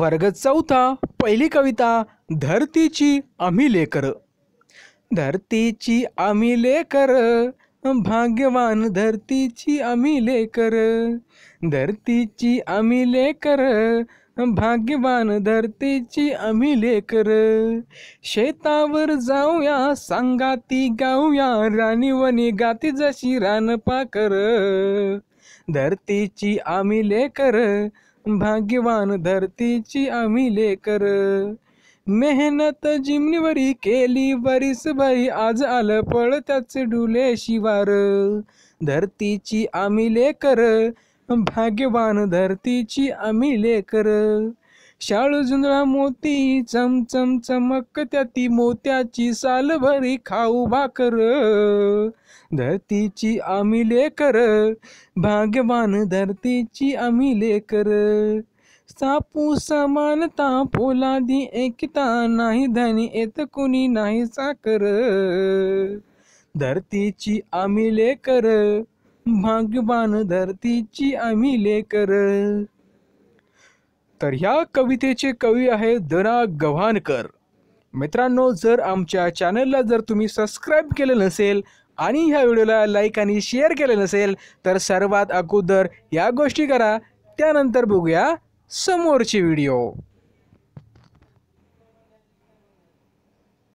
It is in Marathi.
वर्ग चौथा पहिली कविता धरतीची आम्ही लेकर धरतीची आम्ही लेकर भाग्यवान धरतीची आम्ही लेकर धरतीची आम्ही लेकर भाग्यवान धरतीची आम्ही लेकर शेतावर जाऊया सांगाती गाऊया राणीवणी गाती जशी रान पाकर धरतीची आम्ही लेकर भाग्यवान धरतीची आम्ही लेकर मेहनत जिमनीवरी केली बाई आज आलं पळ त्याचे डुले शिवार धरतीची आम्ही लेकर भाग्यवान धरतीची आम्ही लेकर शाळू झुंजळा मोती चमचम चमक ती मोत्याची साल भरी खाऊ भाकर धरतीची आम्ही लेकर भाग्यवान धरतीची आम्ही लेकर सापू समानता पोलादी एकता नाही धनी येत कुणी नाही साकर धरतीची आम्ही लेकर भाग्यवान धरतीची आम्ही लेकर तर ह्या कवितेचे कवी आहे दना गव्हाणकर मित्रांनो जर आमच्या चॅनलला जर तुम्ही सबस्क्राईब केलं नसेल आणि ह्या व्हिडिओला लाईक आणि शेअर केलं नसेल तर सर्वात अगोदर या गोष्टी करा त्यानंतर बघूया समोरचे व्हिडिओ